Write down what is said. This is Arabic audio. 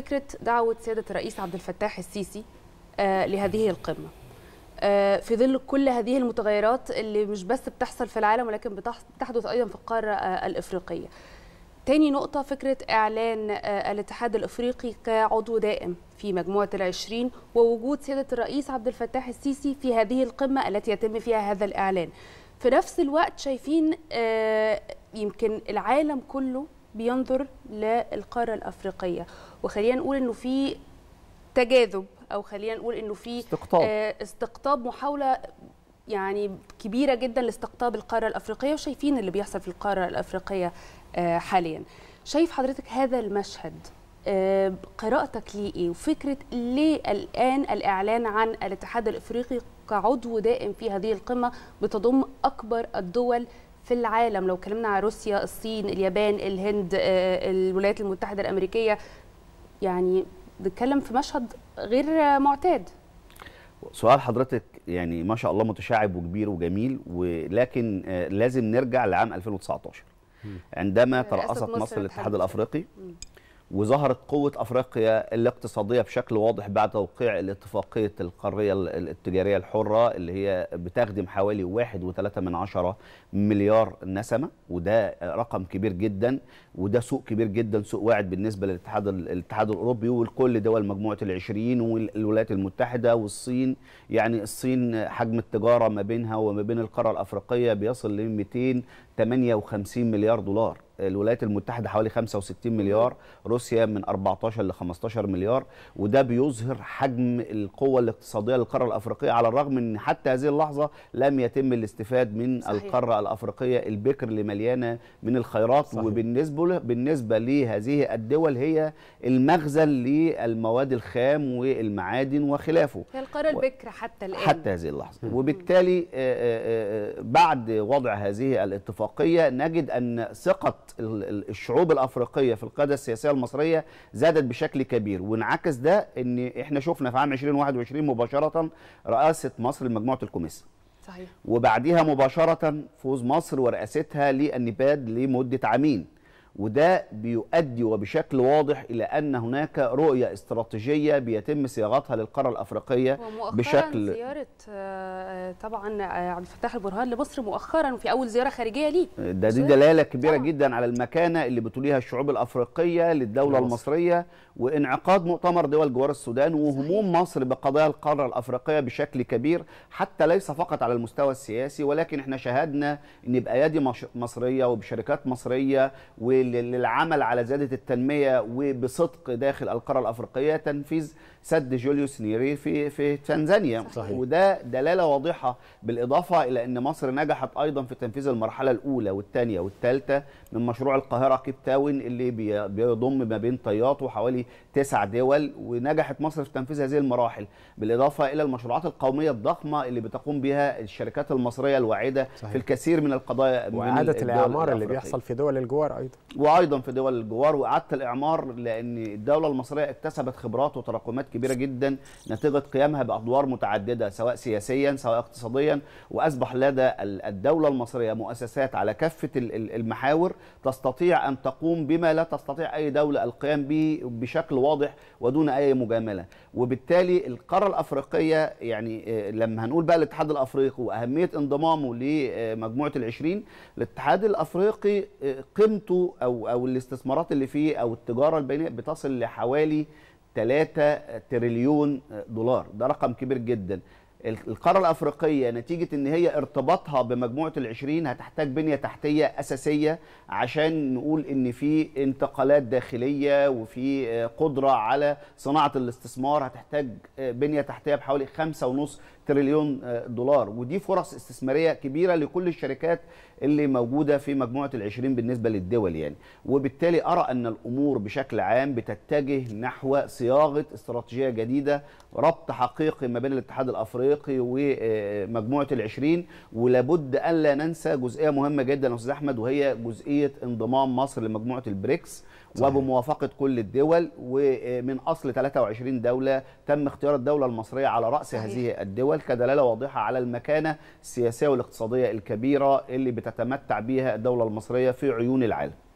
فكره دعوه سياده الرئيس عبد الفتاح السيسي آه، لهذه القمه آه، في ظل كل هذه المتغيرات اللي مش بس بتحصل في العالم ولكن بتحدث ايضا في القاره آه، الافريقيه تاني نقطة فكرة إعلان الاتحاد الأفريقي كعضو دائم في مجموعة العشرين ووجود سيادة الرئيس عبد الفتاح السيسي في هذه القمة التي يتم فيها هذا الإعلان في نفس الوقت شايفين يمكن العالم كله بينظر للقاره الافريقيه وخلينا نقول انه في تجاذب او خلينا نقول انه في استقطاب آه، استقطاب محاوله يعني كبيره جدا لاستقطاب القاره الافريقيه وشايفين اللي بيحصل في القاره الافريقيه آه، حاليا شايف حضرتك هذا المشهد آه، قراءتك ليه ايه وفكره ليه الان الاعلان عن الاتحاد الافريقي كعضو دائم في هذه القمه بتضم اكبر الدول في العالم لو اتكلمنا عن روسيا الصين اليابان الهند آه، الولايات المتحده الامريكيه يعني بتكلم في مشهد غير معتاد سؤال حضرتك يعني ما شاء الله متشعب وكبير وجميل ولكن آه، لازم نرجع لعام 2019 عندما ترأست مصر, مصر الاتحاد الافريقي مم. وظهرت قوة أفريقيا الاقتصادية بشكل واضح بعد توقيع الاتفاقية القارية التجارية الحرة اللي هي بتخدم حوالي واحد وثلاثة من عشرة مليار نسمة وده رقم كبير جدا وده سوق كبير جدا سوق واعد بالنسبة للاتحاد الاتحاد الأوروبي ولكل دول مجموعة العشرين والولايات المتحدة والصين يعني الصين حجم التجارة ما بينها وما بين القارة الأفريقية بيصل ل 200 58 مليار دولار الولايات المتحده حوالي 65 مليار روسيا من 14 ل 15 مليار وده بيظهر حجم القوه الاقتصاديه للقاره الافريقيه على الرغم ان حتى هذه اللحظه لم يتم الاستفاد من صحيح. القاره الافريقيه البكر اللي مليانه من الخيرات صحيح. وبالنسبه بالنسبه لهذه الدول هي المخزن للمواد الخام والمعادن وخلافه هي القاره البكر حتى الان حتى هذه اللحظه وبالتالي آه، آه، آه، بعد وضع هذه الاتفاقيه الواقية نجد أن ثقة الشعوب الأفريقية في القيادة السياسية المصرية زادت بشكل كبير وانعكس ده أن إحنا شفنا في عام 2021 مباشرة رئاسة مصر لمجموعة الكوميسا صحيح. وبعديها مباشرة فوز مصر ورئاستها للنباد لمدة عامين وده بيؤدي وبشكل واضح الى ان هناك رؤيه استراتيجيه بيتم صياغتها للقاره الافريقيه بشكل زياره آه، طبعا آه، عبد الفتاح البرهان لمصر مؤخرا وفي اول زياره خارجيه ليه ده دي دلاله كبيره طبعا. جدا على المكانه اللي بتوليها الشعوب الافريقيه للدوله مصر. المصريه وانعقاد مؤتمر دول جوار السودان وهموم مصر بقضايا القاره الافريقيه بشكل كبير حتى ليس فقط على المستوى السياسي ولكن احنا شاهدنا ان بايادي مصريه وبشركات مصريه للعمل على زيادة التنمية وبصدق داخل القارة الأفريقية تنفيذ سد جوليوس نيري في في تنزانيا صحيح. وده دلالة واضحة بالإضافة إلى أن مصر نجحت أيضا في تنفيذ المرحلة الأولى والثانية والثالثة من مشروع القاهرة كيب تاون اللي بيضم ما بين طياط وحوالي تسع دول ونجحت مصر في تنفيذ هذه المراحل بالإضافة إلى المشروعات القومية الضخمة اللي بتقوم بها الشركات المصرية الواعدة في الكثير من القضايا وإعادة الإعمار اللي بيحصل في دول الجوار أيضا وايضا في دول الجوار واعاده الاعمار لان الدوله المصريه اكتسبت خبرات وتراكمات كبيره جدا نتيجه قيامها بادوار متعدده سواء سياسيا سواء اقتصاديا واصبح لدى الدوله المصريه مؤسسات على كافه المحاور تستطيع ان تقوم بما لا تستطيع اي دوله القيام به بشكل واضح ودون اي مجامله وبالتالي القاره الافريقيه يعني آه، لما هنقول بقى الاتحاد الافريقي واهميه انضمامه لمجموعه العشرين الاتحاد الافريقي آه، قيمته او او الاستثمارات اللي فيه او التجاره البينيه بتصل لحوالي 3 تريليون دولار ده رقم كبير جدا القارة الأفريقية نتيجة إن هي ارتباطها بمجموعة ال20 هتحتاج بنية تحتية أساسية عشان نقول إن في انتقالات داخلية وفي قدرة على صناعة الاستثمار هتحتاج بنية تحتية بحوالي 5.5 تريليون آه، دولار ودي فرص استثماريه كبيره لكل الشركات اللي موجوده في مجموعه ال20 بالنسبه للدول يعني وبالتالي ارى ان الامور بشكل عام بتتجه نحو صياغه استراتيجيه جديده ربط حقيقي ما بين الاتحاد الافريقي ومجموعه آه، ال20 ولابد الا ننسى جزئيه مهمه جدا يا استاذ احمد وهي جزئيه انضمام مصر لمجموعه البريكس وبموافقه كل الدول ومن اصل 23 دوله تم اختيار الدوله المصريه على راس هذه الدول الاول كدلاله واضحه على المكانه السياسيه والاقتصاديه الكبيره اللي بتتمتع بها الدوله المصريه في عيون العالم